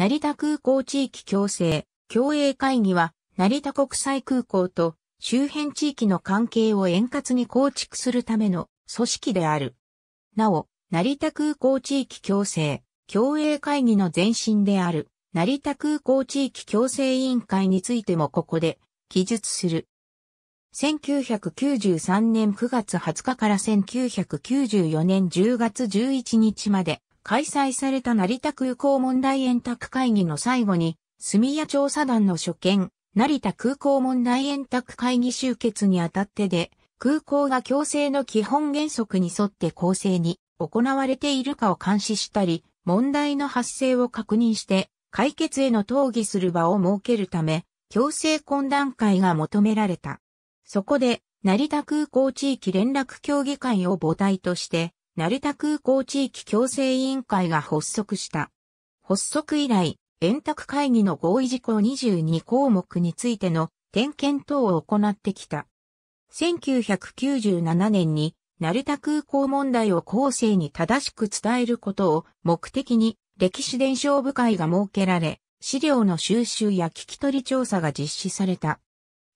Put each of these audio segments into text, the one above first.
成田空港地域共生、共栄会議は、成田国際空港と周辺地域の関係を円滑に構築するための組織である。なお、成田空港地域共生、共栄会議の前身である、成田空港地域共生委員会についてもここで記述する。1993年9月20日から1994年10月11日まで開催された成田空港問題円卓会議の最後に、住屋調査団の所見、成田空港問題円卓会議集結にあたってで、空港が強制の基本原則に沿って公正に行われているかを監視したり、問題の発生を確認して解決への討議する場を設けるため、強制懇談会が求められた。そこで、成田空港地域連絡協議会を母体として、成田空港地域共生委員会が発足した。発足以来、円卓会議の合意事項22項目についての点検等を行ってきた。1997年に成田空港問題を後世に正しく伝えることを目的に歴史伝承部会が設けられ、資料の収集や聞き取り調査が実施された。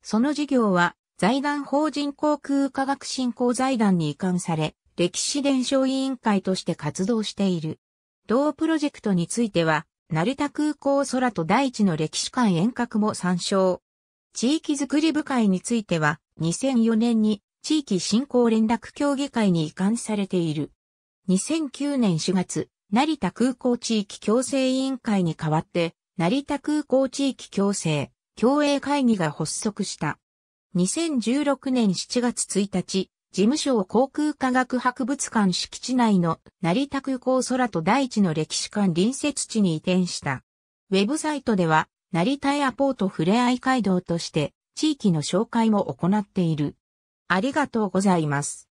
その事業は財団法人航空科学振興財団に移管され、歴史伝承委員会として活動している。同プロジェクトについては、成田空港空と大地の歴史館遠隔も参照。地域づくり部会については、2004年に地域振興連絡協議会に移管されている。2009年4月、成田空港地域共生委員会に代わって、成田空港地域共生、共栄会議が発足した。2016年7月1日、事務省航空科学博物館敷地内の成田空港空と大地の歴史館隣接地に移転した。ウェブサイトでは、成田エアポートふれあい街道として、地域の紹介も行っている。ありがとうございます。